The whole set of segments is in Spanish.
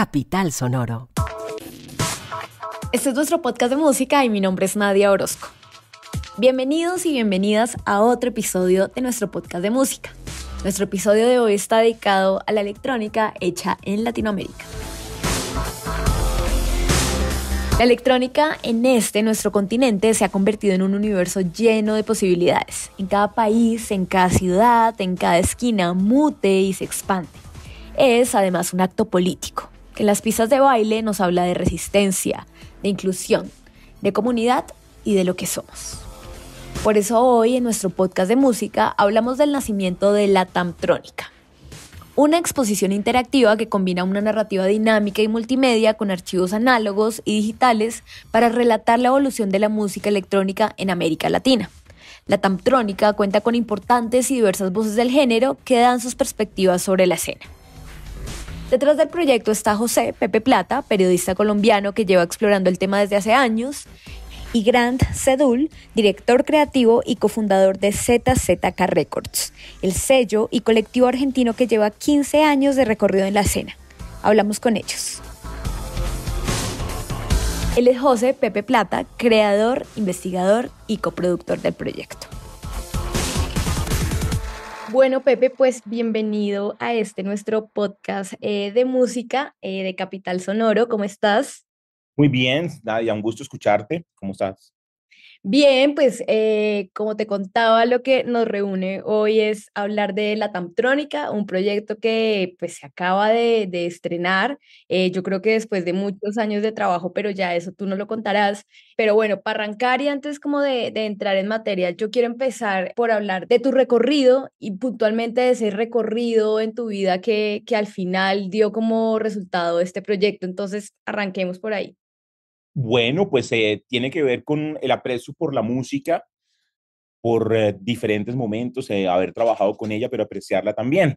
Capital Sonoro. Este es nuestro podcast de música y mi nombre es Nadia Orozco. Bienvenidos y bienvenidas a otro episodio de nuestro podcast de música. Nuestro episodio de hoy está dedicado a la electrónica hecha en Latinoamérica. La electrónica en este, nuestro continente, se ha convertido en un universo lleno de posibilidades. En cada país, en cada ciudad, en cada esquina, mute y se expande. Es además un acto político en las pistas de baile nos habla de resistencia, de inclusión, de comunidad y de lo que somos. Por eso hoy en nuestro podcast de música hablamos del nacimiento de la Tamtrónica, una exposición interactiva que combina una narrativa dinámica y multimedia con archivos análogos y digitales para relatar la evolución de la música electrónica en América Latina. La Tamtrónica cuenta con importantes y diversas voces del género que dan sus perspectivas sobre la escena. Detrás del proyecto está José Pepe Plata, periodista colombiano que lleva explorando el tema desde hace años, y Grant Sedul, director creativo y cofundador de ZZK Records, el sello y colectivo argentino que lleva 15 años de recorrido en la escena. Hablamos con ellos. Él es José Pepe Plata, creador, investigador y coproductor del proyecto. Bueno, Pepe, pues bienvenido a este nuestro podcast eh, de música eh, de Capital Sonoro. ¿Cómo estás? Muy bien, Nadia, un gusto escucharte. ¿Cómo estás? Bien, pues eh, como te contaba, lo que nos reúne hoy es hablar de la Tamtrónica, un proyecto que pues se acaba de, estrenar. Eh, yo creo que después de muchos años de trabajo, pero ya eso tú no lo contarás. Pero bueno, para arrancar y antes como de, entrar en materia, yo quiero empezar por hablar de tu recorrido y puntualmente de ese recorrido en tu vida que, que al final dio como resultado este proyecto. Entonces, arranquemos por ahí. Bueno, pues eh, tiene que ver con el aprecio por la música, por eh, diferentes momentos, eh, haber trabajado con ella, pero apreciarla también.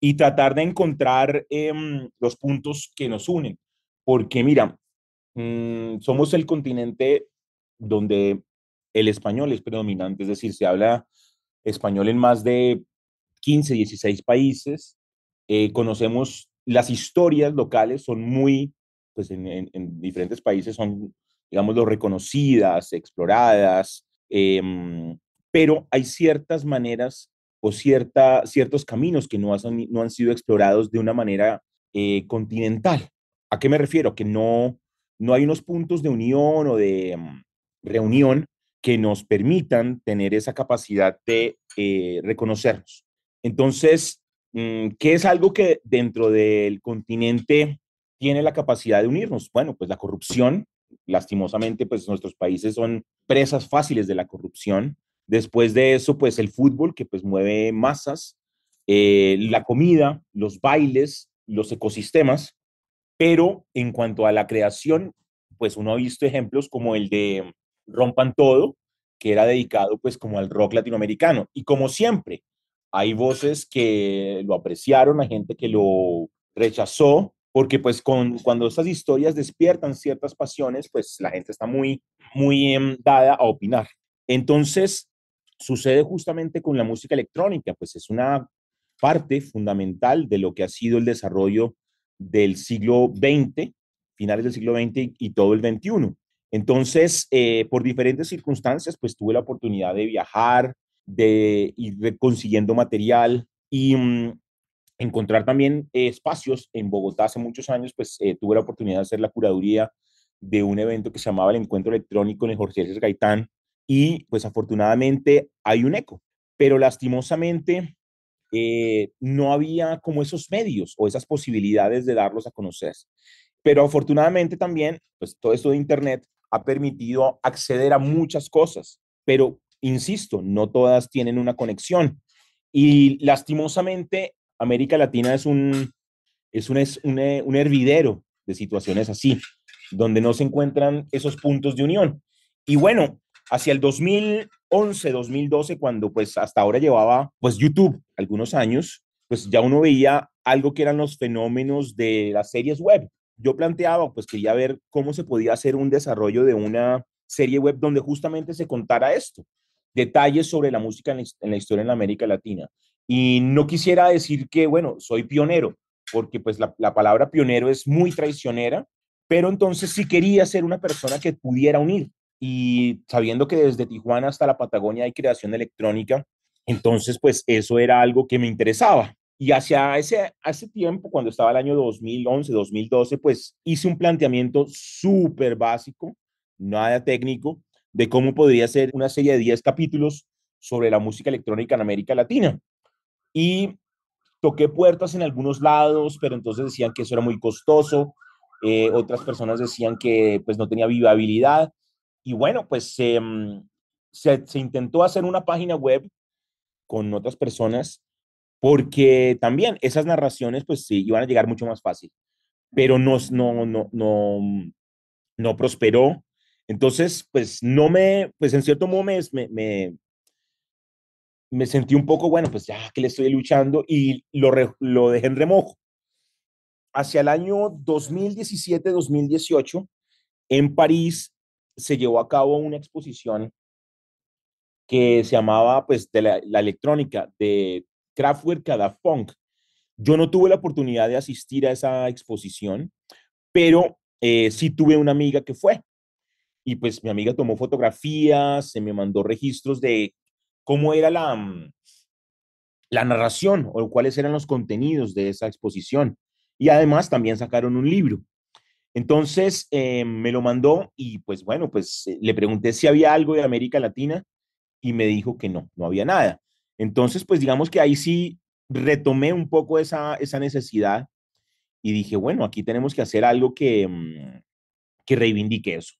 Y tratar de encontrar em, los puntos que nos unen. Porque mira, mm, somos el continente donde el español es predominante, es decir, se habla español en más de 15, 16 países. conocemos las historias locales, son muy pues en, diferentes países son, digamos, reconocidas, exploradas, em, pero hay ciertas maneras o cierta, ciertos caminos que no, no han sido explorados de una manera eh, continental. ¿A qué me refiero? Que no, no hay unos puntos de unión o de em, reunión que nos permitan tener esa capacidad de eh, reconocernos. Entonces, mm, ¿qué es algo que dentro del continente tiene la capacidad de unirnos. Bueno, pues la corrupción, lastimosamente, pues nuestros países son presas fáciles de la corrupción. Después de eso, pues el fútbol, que pues mueve masas, eh, la comida, los bailes, los ecosistemas. Pero en cuanto a la creación, pues uno ha visto ejemplos como el de Rompan Todo, que era dedicado pues como al rock latinoamericano. Y como siempre, hay voces que lo apreciaron, hay gente que lo rechazó, porque pues con, cuando estas historias despiertan ciertas pasiones, pues la gente está muy, muy em, dada a opinar. Entonces, sucede justamente con la música electrónica, pues es una parte fundamental de lo que ha sido el desarrollo del siglo XX, finales del siglo XX y todo el XXI. Entonces, eh, por diferentes circunstancias, pues tuve la oportunidad de viajar, de ir consiguiendo material y mm, encontrar también eh, espacios. En Bogotá hace muchos años, pues eh, tuve la oportunidad de hacer la curaduría de un evento que se llamaba el Encuentro Electrónico en Jorge César Gaitán y pues afortunadamente hay un eco, pero lastimosamente eh, no había como esos medios o esas posibilidades de darlos a conocer. Pero afortunadamente también, pues todo esto de Internet ha permitido acceder a muchas cosas, pero insisto, no todas tienen una conexión. Y lastimosamente América Latina es un, es un, es eh, un, hervidero de situaciones así, donde no se encuentran esos puntos de unión. Y bueno, hacia el 2011, 2012, cuando pues hasta ahora llevaba pues YouTube algunos años, pues ya uno veía algo que eran los fenómenos de las series web. Yo planteaba, pues quería ver cómo se podía hacer un desarrollo de una serie web donde justamente se contara esto, detalles sobre la música en la, historia en América Latina, y no quisiera decir que, bueno, soy pionero, porque pues la, palabra pionero es muy traicionera, pero entonces sí quería ser una persona que pudiera unir. Y sabiendo que desde Tijuana hasta la Patagonia hay creación electrónica, entonces pues eso era algo que me interesaba. Y hacia ese, hace tiempo, cuando estaba el año 2011, 2012, pues hice un planteamiento súper básico, nada técnico, de cómo podría ser una serie de 10 capítulos sobre la música electrónica en América Latina y toqué puertas en algunos lados, pero entonces decían que eso era muy costoso, eh, otras personas decían que pues no tenía viabilidad y bueno, pues mm, se, se intentó hacer una página web con otras personas porque también esas narraciones pues sí iban a llegar mucho más fácil, pero no, no, no, no, mm, no prosperó. Entonces, pues no me, pues en cierto modo me, me, me sentí un poco, bueno, pues ya que le estoy luchando y lo, dejé en remojo. Hacia el año 2017-2018, en París se llevó a cabo una exposición que se llamaba pues de la, electrónica de Kraftwerk a Punk. Yo no tuve la oportunidad de asistir a esa exposición, pero eh, sí tuve una amiga que fue. Y pues mi amiga tomó fotografías, se me mandó registros de cómo era la, mm, la narración o cuáles eran los contenidos de esa exposición. Y además también sacaron un libro. Entonces eh, me lo mandó y pues bueno, pues eh, le pregunté si había algo de América Latina y me dijo que no, no había nada. Entonces pues digamos que ahí sí retomé un poco esa, esa necesidad y dije, bueno, aquí tenemos que hacer algo que, mm, que reivindique eso.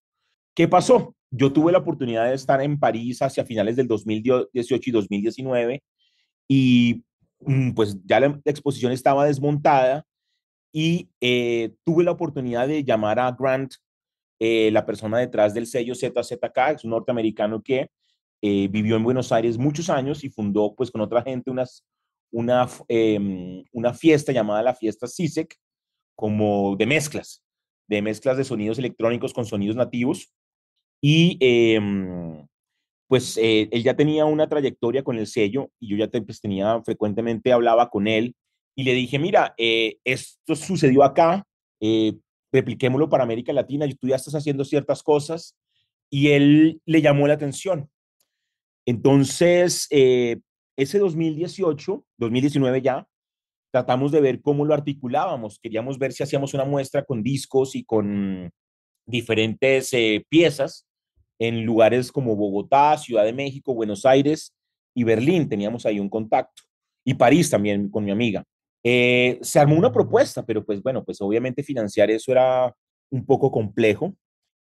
¿Qué pasó? yo tuve la oportunidad de estar en París hacia finales del 2018 y 2019 y mm, pues ya la exposición estaba desmontada y eh, tuve la oportunidad de llamar a Grant, eh, la persona detrás del sello ZZK, es un norteamericano que eh, vivió en Buenos Aires muchos años y fundó pues con otra gente unas, una, em, una fiesta llamada la fiesta CISEC, e como de mezclas, de mezclas de sonidos electrónicos con sonidos nativos y em, pues eh, él ya tenía una trayectoria con el sello y yo ya pues, tenía frecuentemente hablaba con él y le dije, mira, eh, esto sucedió acá, eh, repliquémoslo para América Latina, y tú ya estás haciendo ciertas cosas y él le llamó la atención. Entonces, ese 2018, 2019 ya, tratamos de ver cómo lo articulábamos, queríamos ver si hacíamos una muestra con discos y con diferentes piezas en lugares como Bogotá, Ciudad de México, Buenos Aires y Berlín. Teníamos ahí un contacto. Y París también con mi amiga. Eh, se armó una propuesta, pero pues bueno, pues obviamente financiar eso era un poco complejo.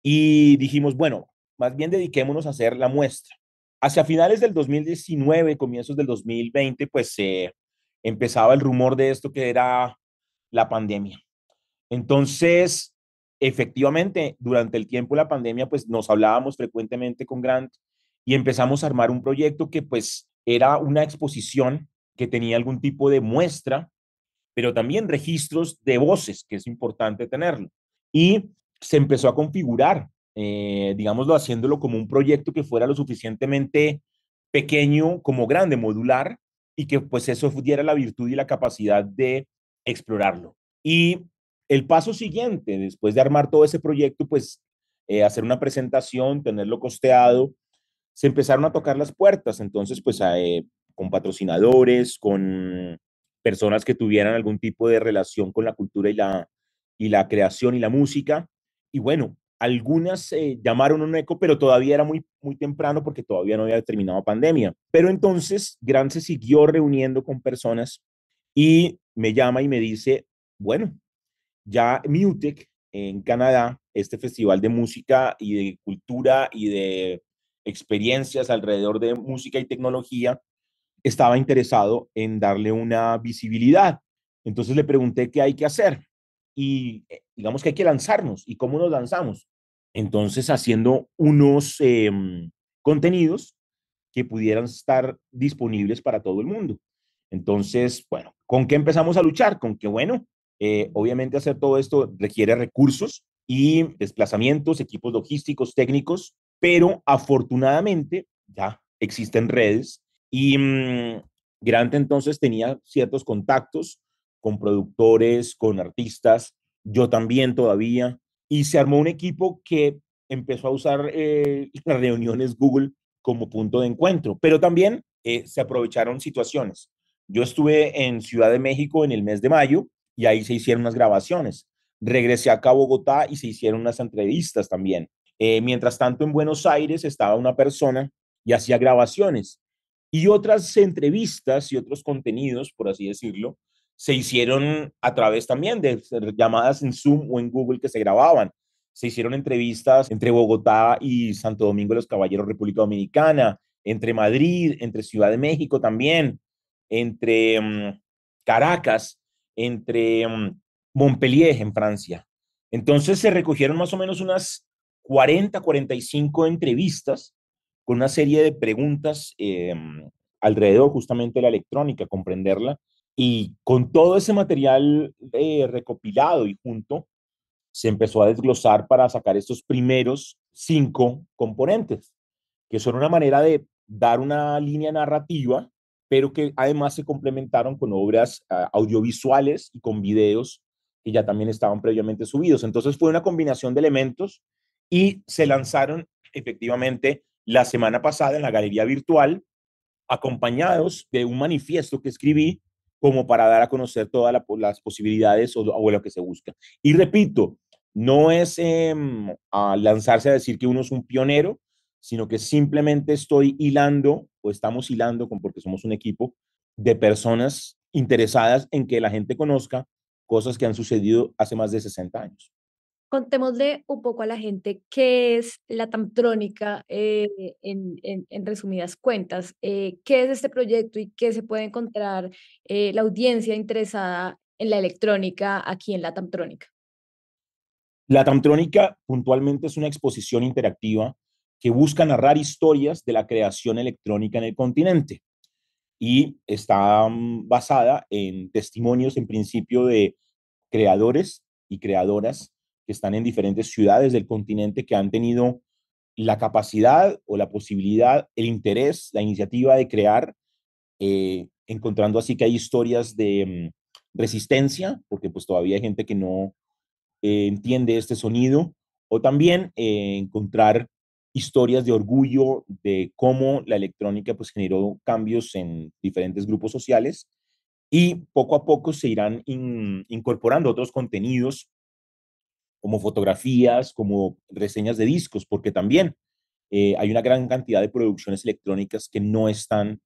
Y dijimos, bueno, más bien dediquémonos a hacer la muestra. Hacia finales del 2019, comienzos del 2020, pues se empezaba el rumor de esto que era la pandemia. Entonces, efectivamente, durante el tiempo de la pandemia, pues nos hablábamos frecuentemente con Grant y empezamos a armar un proyecto que pues era una exposición que tenía algún tipo de muestra, pero también registros de voces, que es importante tenerlo. Y se empezó a configurar, eh, digámoslo, haciéndolo como un proyecto que fuera lo suficientemente pequeño como grande, modular, y que pues eso diera la virtud y la capacidad de explorarlo. Y el paso siguiente, después de armar todo ese proyecto, pues eh, hacer una presentación, tenerlo costeado, se empezaron a tocar las puertas, entonces pues eh, con patrocinadores, con personas que tuvieran algún tipo de relación con la cultura y la, y la creación y la música. Y bueno, algunas eh, llamaron un eco, pero todavía era muy, muy temprano porque todavía no había terminado pandemia. Pero entonces Gran se siguió reuniendo con personas y me llama y me dice, bueno, ya Mutec en Canadá, este festival de música y de cultura y de experiencias alrededor de música y tecnología, estaba interesado en darle una visibilidad. Entonces le pregunté qué hay que hacer y eh, digamos que hay que lanzarnos y cómo nos lanzamos. Entonces haciendo unos em, contenidos que pudieran estar disponibles para todo el mundo. Entonces, bueno, ¿con qué empezamos a luchar? Con qué bueno, eh, obviamente hacer todo esto requiere recursos y desplazamientos, equipos logísticos, técnicos, pero afortunadamente ya existen redes y mm, Grant entonces tenía ciertos contactos con productores, con artistas, yo también todavía, y se armó un equipo que empezó a usar eh, las reuniones Google como punto de encuentro, pero también eh, se aprovecharon situaciones. Yo estuve en Ciudad de México en el mes de mayo y ahí se hicieron unas grabaciones. Regresé acá a Bogotá y se hicieron unas entrevistas también. Eh, mientras tanto, en Buenos Aires estaba una persona y hacía grabaciones. Y otras entrevistas y otros contenidos, por así decirlo, se hicieron a través también de llamadas en Zoom o en Google que se grababan. Se hicieron entrevistas entre Bogotá y Santo Domingo de los Caballeros, República Dominicana, entre Madrid, entre Ciudad de México también, entre mm, Caracas entre mm, Montpellier, en Francia. Entonces se recogieron más o menos unas 40, 45 entrevistas con una serie de preguntas eh, mm, alrededor justamente de la electrónica, comprenderla. Y con todo ese material eh, recopilado y junto, se empezó a desglosar para sacar estos primeros cinco componentes, que son una manera de dar una línea narrativa pero que además se complementaron con obras ah, audiovisuales y con videos que ya también estaban previamente subidos. Entonces fue una combinación de elementos y se lanzaron efectivamente la semana pasada en la galería virtual, acompañados de un manifiesto que escribí como para dar a conocer todas las posibilidades o, lo que se busca. Y repito, no es em, lanzarse a decir que uno es un pionero, sino que simplemente estoy hilando o estamos hilando, con, porque somos un equipo de personas interesadas en que la gente conozca cosas que han sucedido hace más de 60 años. Contémosle un poco a la gente qué es la Tamtrónica eh, en, resumidas cuentas, eh, qué es este proyecto y qué se puede encontrar eh, la audiencia interesada en la electrónica aquí en la Tamtrónica. La Tamtrónica puntualmente es una exposición interactiva que busca narrar historias de la creación electrónica en el continente. Y está mm, basada en testimonios, en principio, de creadores y creadoras que están en diferentes ciudades del continente que han tenido la capacidad o la posibilidad, el interés, la iniciativa de crear, eh, encontrando así que hay historias de mm, resistencia, porque pues todavía hay gente que no eh, entiende este sonido, o también eh, encontrar historias de orgullo de cómo la electrónica pues generó cambios en diferentes grupos sociales y poco a poco se irán incorporando otros contenidos como fotografías, como reseñas de discos, porque también eh, hay una gran cantidad de producciones electrónicas que no están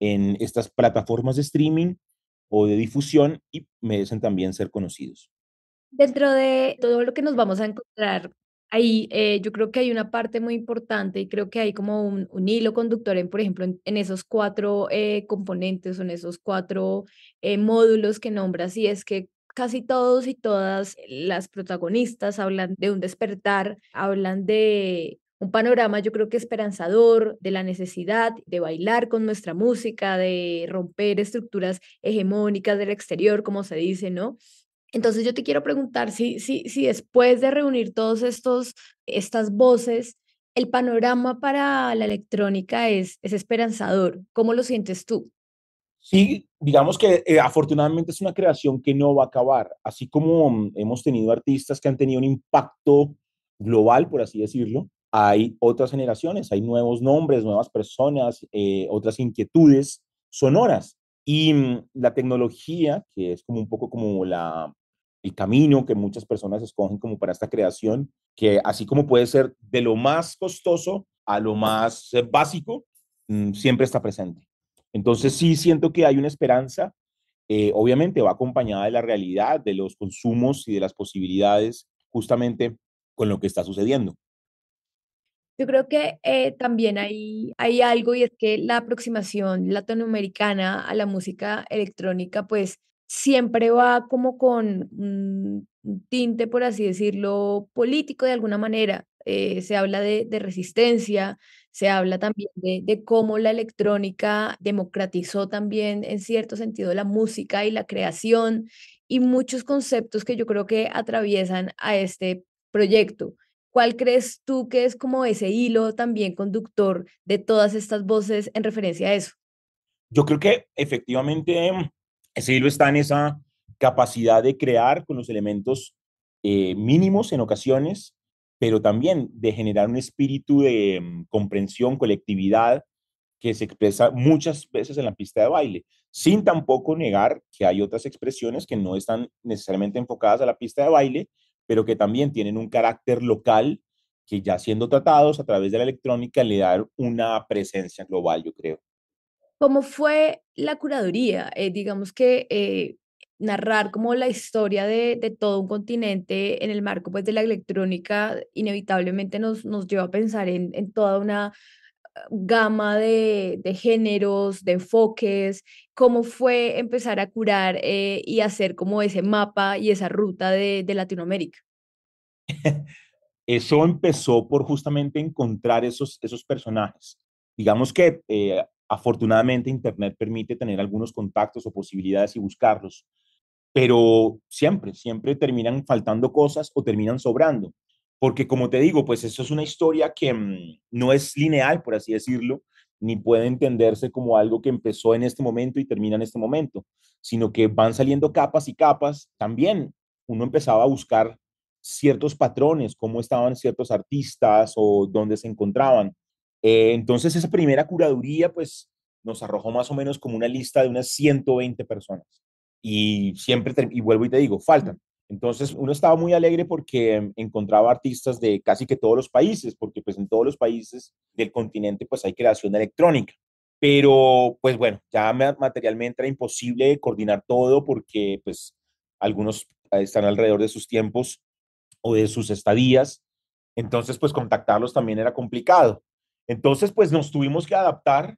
en estas plataformas de streaming o de difusión y merecen también ser conocidos. Dentro de todo lo que nos vamos a encontrar ahí eh, yo creo que hay una parte muy importante y creo que hay como un, hilo conductor, en, por ejemplo, en, esos cuatro eh, componentes o en esos cuatro eh, módulos que nombras y es que casi todos y todas las protagonistas hablan de un despertar, hablan de un panorama yo creo que esperanzador de la necesidad de bailar con nuestra música, de romper estructuras hegemónicas del exterior, como se dice, ¿no? Entonces yo te quiero preguntar si, si, si después de reunir todos estos, estas voces, el panorama para la electrónica es, es esperanzador. ¿Cómo lo sientes tú? Sí, digamos que eh, afortunadamente es una creación que no va a acabar, así como hemos tenido artistas que han tenido un impacto global, por así decirlo, hay otras generaciones, hay nuevos nombres, nuevas personas, eh, otras inquietudes sonoras. Y mm, la tecnología, que es como un poco como la el camino que muchas personas escogen como para esta creación, que así como puede ser de lo más costoso a lo más eh, básico, mm, siempre está presente. Entonces sí siento que hay una esperanza, eh, obviamente va acompañada de la realidad, de los consumos y de las posibilidades justamente con lo que está sucediendo. Yo creo que eh, también hay, hay algo y es que la aproximación latinoamericana a la música electrónica pues siempre va como con un tinte, por así decirlo, político de alguna manera. Eh, se habla de, resistencia, se habla también de, de, cómo la electrónica democratizó también en cierto sentido la música y la creación y muchos conceptos que yo creo que atraviesan a este proyecto. ¿Cuál crees tú que es como ese hilo también conductor de todas estas voces en referencia a eso? Yo creo que efectivamente lo está en esa capacidad de crear con los elementos eh, mínimos en ocasiones, pero también de generar un espíritu de mm, comprensión, colectividad, que se expresa muchas veces en la pista de baile, sin tampoco negar que hay otras expresiones que no están necesariamente enfocadas a la pista de baile, pero que también tienen un carácter local que ya siendo tratados a través de la electrónica le da una presencia global, yo creo. ¿Cómo fue la curaduría? Eh, digamos que eh, narrar como la historia de, todo un continente en el marco pues, de la electrónica inevitablemente nos, nos lleva a pensar en, en toda una ah, gama de, de, géneros, de enfoques, cómo fue empezar a curar eh, y hacer como ese mapa y esa ruta de, de Latinoamérica. Eso empezó por justamente encontrar esos, esos personajes. Digamos que Afortunadamente, Internet permite tener algunos contactos o posibilidades y buscarlos, pero siempre, siempre terminan faltando cosas o terminan sobrando, porque como te digo, pues eso es una historia que mm, no es lineal, por así decirlo, ni puede entenderse como algo que empezó en este momento y termina en este momento, sino que van saliendo capas y capas. También uno empezaba a buscar ciertos patrones, cómo estaban ciertos artistas o dónde se encontraban. Eh, entonces, esa primera curaduría, pues, nos arrojó más o menos como una lista de unas 120 personas. Y siempre, y vuelvo y te digo, faltan. Entonces, uno estaba muy alegre porque em, encontraba artistas de casi que todos los países, porque pues en todos los países del continente, pues hay creación electrónica. Pero, pues bueno, ya materialmente era imposible coordinar todo porque pues algunos están alrededor de sus tiempos o de sus estadías. Entonces, pues contactarlos también era complicado. Entonces, pues nos tuvimos que adaptar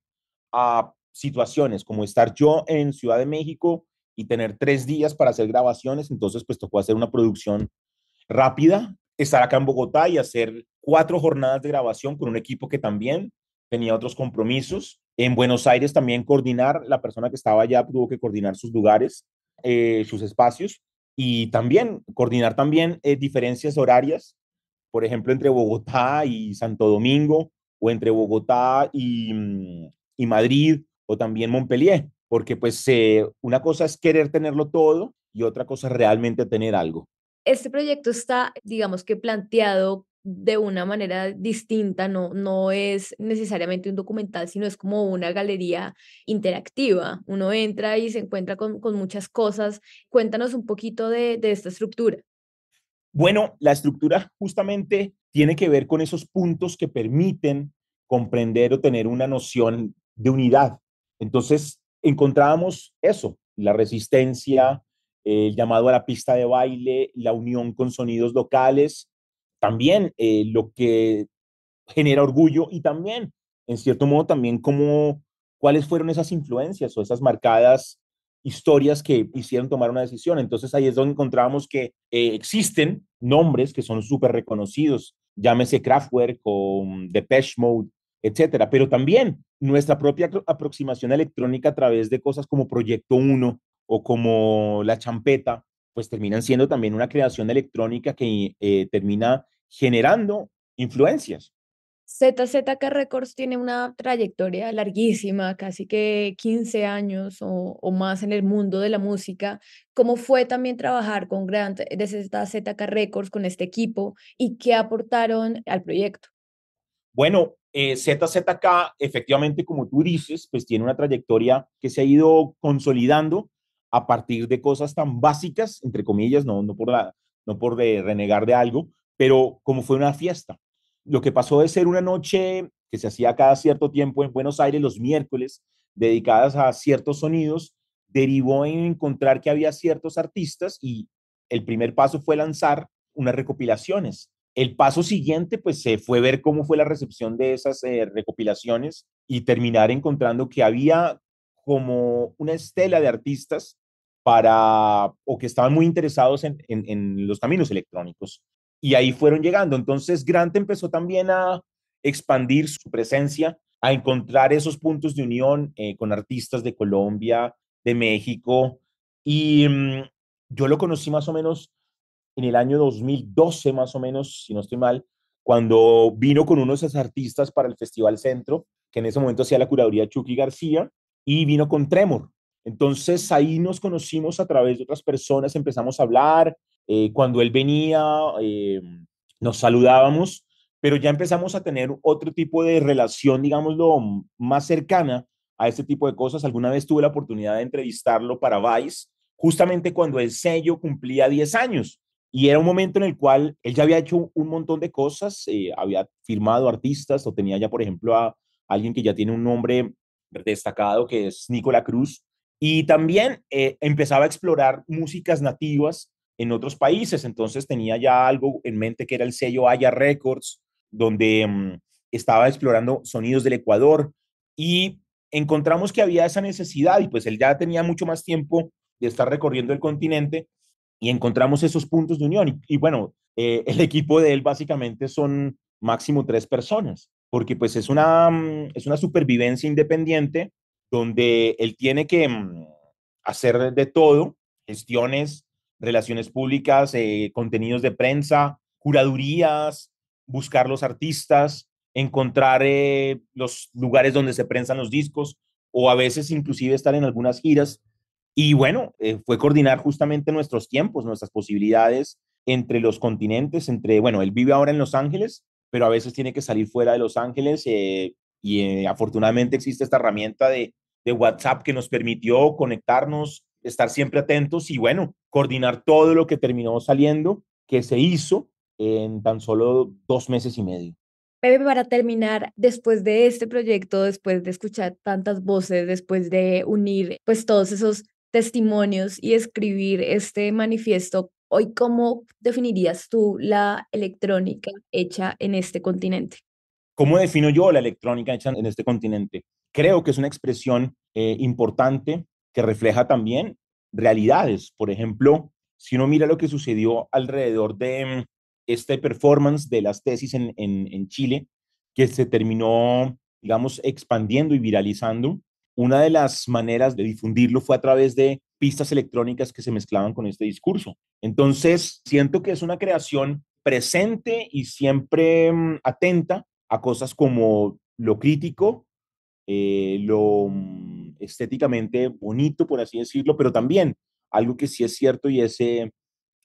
a situaciones como estar yo en Ciudad de México y tener tres días para hacer grabaciones, entonces pues tocó hacer una producción rápida, estar acá en Bogotá y hacer cuatro jornadas de grabación con un equipo que también tenía otros compromisos. En Buenos Aires también coordinar, la persona que estaba allá tuvo que coordinar sus lugares, eh, sus espacios y también coordinar también eh, diferencias horarias, por ejemplo, entre Bogotá y Santo Domingo, o entre Bogotá y, Madrid o también Montpellier, porque pues una cosa es querer tenerlo todo y otra cosa es realmente tener algo. Este proyecto está, digamos que planteado de una manera distinta, no, no es necesariamente un documental, sino es como una galería interactiva. Uno entra y se encuentra con, muchas cosas. Cuéntanos un poquito de esta estructura. Bueno, la estructura justamente tiene que ver con esos puntos que permiten comprender o tener una noción de unidad. Entonces, encontrábamos eso, la resistencia, el llamado a la pista de baile, la unión con sonidos locales, también eh, lo que genera orgullo y también, en cierto modo, también cómo, cuáles fueron esas influencias o esas marcadas historias que hicieron tomar una decisión. Entonces ahí es donde encontramos que eh, existen nombres que son súper reconocidos, llámese Kraftwerk o mm, Depeche Mode, etcétera, pero también nuestra propia aproximación electrónica a través de cosas como Proyecto 1 o como La Champeta, pues terminan siendo también una creación electrónica que eh, termina generando influencias. ZZK Records tiene una trayectoria larguísima, casi que 15 años o, más en el mundo de la música. ¿Cómo fue también trabajar con Grant eh, de ZZK Records, con este equipo y qué aportaron al proyecto? Bueno, eh, ZZK efectivamente, como tú dices, pues tiene una trayectoria que se ha ido consolidando a partir de cosas tan básicas, entre comillas, no, no por, la, no por renegar de algo, pero como fue una fiesta, lo que pasó de ser una noche que se hacía cada cierto tiempo en Buenos Aires los miércoles, dedicadas a ciertos sonidos, derivó en encontrar que había ciertos artistas y el primer paso fue lanzar unas recopilaciones. El paso siguiente, pues, se fue ver cómo fue la recepción de esas eh, recopilaciones y terminar encontrando que había como una estela de artistas para o que estaban muy interesados en los caminos electrónicos y ahí fueron llegando. Entonces Grant empezó también a expandir su presencia, a encontrar esos puntos de unión eh, con artistas de Colombia, de México. Y mm, yo lo conocí más o menos en el año 2012, más o menos, si no estoy mal, cuando vino con uno de esos artistas para el Festival Centro, que en ese momento hacía la curaduría Chucky García, y vino con Tremor. Entonces ahí nos conocimos a través de otras personas, empezamos a hablar, eh, cuando él venía, eh, nos saludábamos, pero ya empezamos a tener otro tipo de relación, digámoslo, más cercana a este tipo de cosas. Alguna vez tuve la oportunidad de entrevistarlo para Vice, justamente cuando el sello cumplía 10 años. Y era un momento en el cual él ya había hecho un montón de cosas, eh, había firmado artistas o tenía ya, por ejemplo, a alguien que ya tiene un nombre destacado, que es Nicola Cruz. Y también empezaba a explorar músicas nativas en otros países. Entonces tenía ya algo en mente que era el sello Haya Records, donde mm, estaba explorando sonidos del Ecuador y encontramos que había esa necesidad y pues él ya tenía mucho más tiempo de estar recorriendo el continente y encontramos esos puntos de unión. Y, bueno, eh, el equipo de él básicamente son máximo tres personas, porque pues es una, mm, es una supervivencia independiente donde él tiene que mm, hacer de todo, gestiones, relaciones públicas, eh, contenidos de prensa, curadurías, buscar los artistas, encontrar eh, los lugares donde se prensan los discos o a veces inclusive estar en algunas giras. Y bueno, eh, fue coordinar justamente nuestros tiempos, nuestras posibilidades entre los continentes, entre, bueno, él vive ahora en Los Ángeles, pero a veces tiene que salir fuera de Los Ángeles y afortunadamente existe esta herramienta de, de WhatsApp que nos permitió conectarnos, estar siempre atentos y bueno, coordinar todo lo que terminó saliendo, que se hizo en tan solo dos meses y medio. Pepe, para terminar, después de este proyecto, después de escuchar tantas voces, después de unir pues todos esos testimonios y escribir este manifiesto, hoy cómo definirías tú la electrónica hecha en este continente? ¿Cómo defino yo la electrónica hecha en este continente? Creo que es una expresión eh, importante que refleja también realidades. Por ejemplo, si uno mira lo que sucedió alrededor de mm, este performance de las tesis en, Chile, que se terminó, digamos, expandiendo y viralizando, una de las maneras de difundirlo fue a través de pistas electrónicas que se mezclaban con este discurso. Entonces, siento que es una creación presente y siempre mm, atenta a cosas como lo crítico, eh, lo mm, estéticamente bonito, por así decirlo, pero también algo que sí es cierto y es, eh,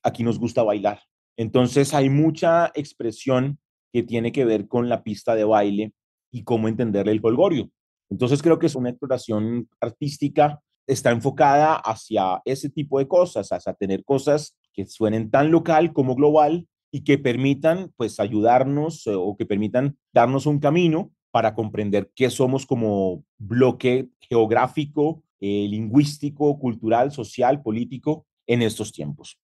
aquí nos gusta bailar. Entonces hay mucha expresión que tiene que ver con la pista de baile y cómo entenderle el folgorio. Entonces creo que es una exploración artística, está enfocada hacia ese tipo de cosas, hacia tener cosas que suenen tan local como global y que permitan pues ayudarnos eh, o que permitan darnos un camino para comprender qué somos como bloque geográfico, eh, lingüístico, cultural, social, político en estos tiempos.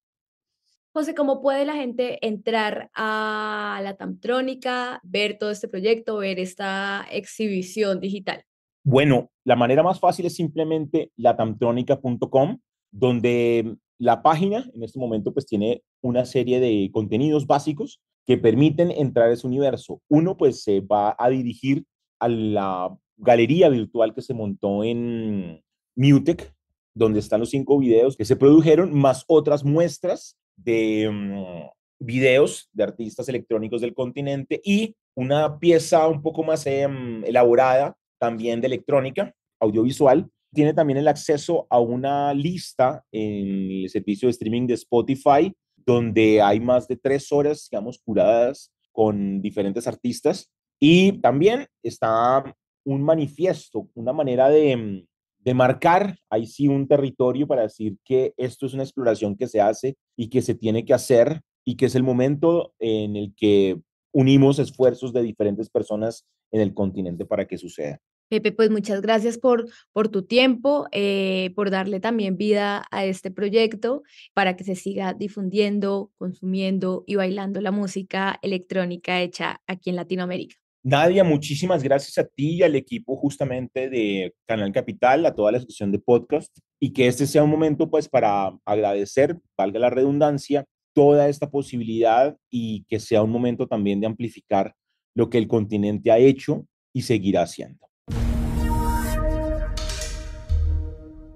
José, ¿cómo puede la gente entrar a la Tamtrónica, ver todo este proyecto, ver esta exhibición digital? Bueno, la manera más fácil es simplemente latamtrónica.com, donde la página en este momento pues tiene una serie de contenidos básicos que permiten entrar a ese universo. Uno, pues se va a dirigir a la galería virtual que se montó en Mutec, donde están los cinco videos que se produjeron, más otras muestras de mm, videos de artistas electrónicos del continente y una pieza un poco más em, elaborada también de electrónica, audiovisual. Tiene también el acceso a una lista en el servicio de streaming de Spotify donde hay más de tres horas, digamos, curadas con diferentes artistas. Y también está un manifiesto, una manera de, mm, de marcar ahí sí un territorio para decir que esto es una exploración que se hace y que se tiene que hacer y que es el momento en el que unimos esfuerzos de diferentes personas en el continente para que suceda. Pepe, pues muchas gracias por, tu tiempo, eh, por darle también vida a este proyecto para que se siga difundiendo, consumiendo y bailando la música electrónica hecha aquí en Latinoamérica. Nadia, muchísimas gracias a ti y al equipo justamente de Canal Capital, a toda la sección de podcast, y que este sea un momento pues para agradecer, valga la redundancia, toda esta posibilidad y que sea un momento también de amplificar lo que el continente ha hecho y seguirá haciendo.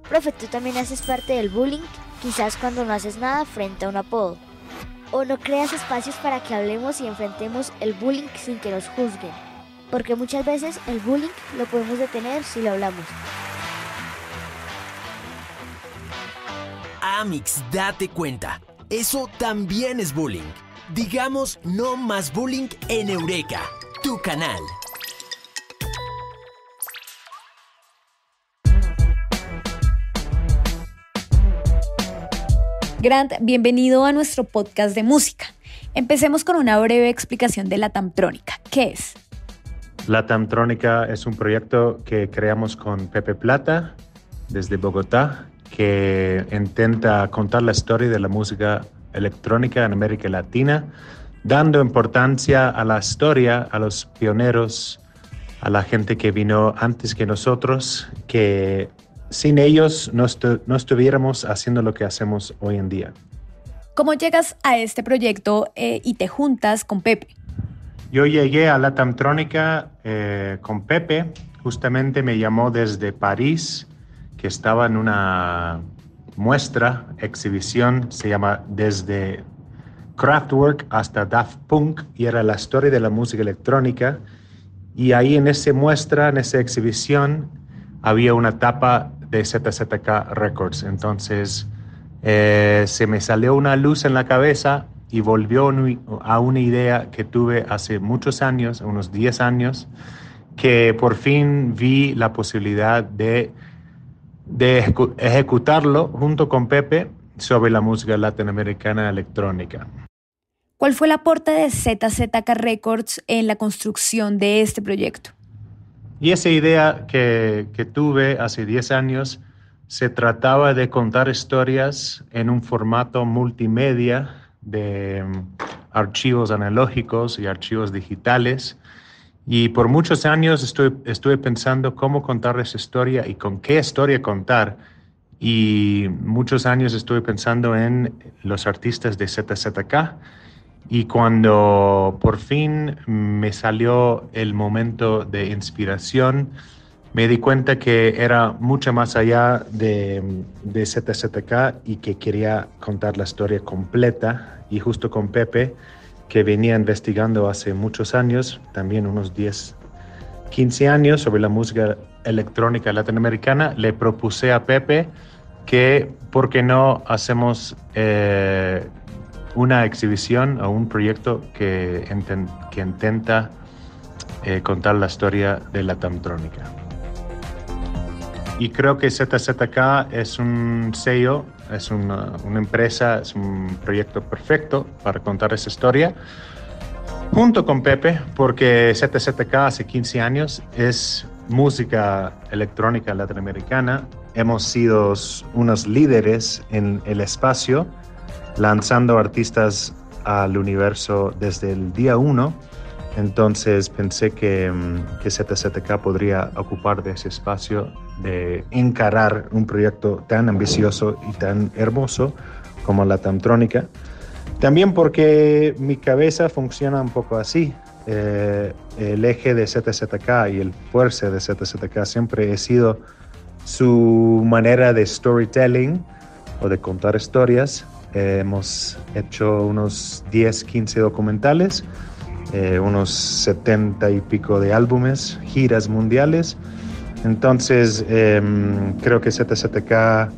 Profe, ¿tú también haces parte del bullying? Quizás cuando no haces nada frente a un apodo. O no creas espacios para que hablemos y enfrentemos el bullying sin que nos juzguen. Porque muchas veces el bullying lo podemos detener si lo hablamos. Amix, date cuenta. Eso también es bullying. Digamos no más bullying en Eureka, tu canal. Grant, bienvenido a nuestro podcast de música. Empecemos con una breve explicación de la Tamtrónica. ¿Qué es? La Tamtrónica es un proyecto que creamos con Pepe Plata desde Bogotá que intenta contar la historia de la música electrónica en América Latina, dando importancia a la historia, a los pioneros, a la gente que vino antes que nosotros, que sin ellos no, estuviéramos haciendo lo que hacemos hoy en día. ¿Cómo llegas a este proyecto eh, y te juntas con Pepe? Yo llegué a la Tamtrónica eh, con Pepe, justamente me llamó desde París, que estaba en una muestra, exhibición, se llama Desde Kraftwerk hasta Daft Punk, y era la historia de la música electrónica. Y ahí en esa muestra, en esa exhibición, había una tapa de ZZK Records. Entonces eh, se me salió una luz en la cabeza y volvió a una idea que tuve hace muchos años, unos 10 años, que por fin vi la posibilidad de, de ejecutarlo junto con Pepe sobre la música latinoamericana electrónica. ¿Cuál fue el aporte de ZZK Records en la construcción de este proyecto? Y esa idea que, tuve hace 10 años se trataba de contar historias en un formato multimedia de mm, archivos analógicos y archivos digitales. Y por muchos años estuve, estuve pensando cómo contar esa historia y con qué historia contar. Y muchos años estuve pensando en los artistas de ZZK y cuando por fin me salió el momento de inspiración, me di cuenta que era mucho más allá de, de ZZK y que quería contar la historia completa. Y justo con Pepe, que venía investigando hace muchos años, también unos 10, 15 años, sobre la música electrónica latinoamericana, le propuse a Pepe que, ¿por qué no hacemos... Eh, una exhibición o un proyecto que, que intenta eh, contar la historia de la Tamtrónica. Y creo que ZZK es un sello, es una, una empresa, es un proyecto perfecto para contar esa historia junto con Pepe, porque ZZK hace 15 años es música electrónica latinoamericana. Hemos sido unos líderes en el espacio lanzando artistas al universo desde el día uno. Entonces pensé que, mm, que, ZZK podría ocupar de ese espacio de encarar un proyecto tan ambicioso y tan hermoso como la Tamtrónica. También porque mi cabeza funciona un poco así. Eh, el eje de ZZK y el fuerza de ZZK siempre ha sido su manera de storytelling o de contar historias eh, hemos hecho unos 10, 15 documentales, eh, unos 70 y pico de álbumes, giras mundiales. Entonces, em, creo que ZZK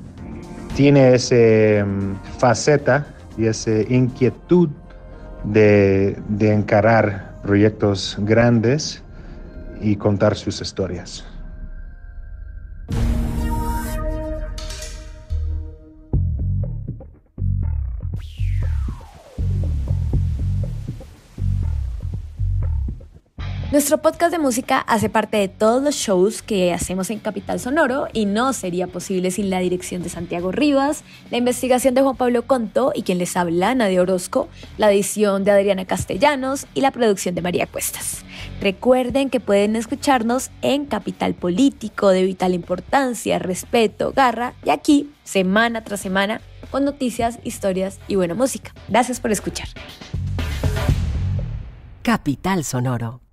tiene esa em, faceta y esa inquietud de, de encarar proyectos grandes y contar sus historias. Nuestro podcast de música hace parte de todos los shows que hacemos en Capital Sonoro y no sería posible sin la dirección de Santiago Rivas, la investigación de Juan Pablo Conto y quien les habla, Ana de Orozco, la edición de Adriana Castellanos y la producción de María Cuestas. Recuerden que pueden escucharnos en Capital Político de vital importancia, respeto, garra y aquí, semana tras semana, con noticias, historias y buena música. Gracias por escuchar. Capital Sonoro.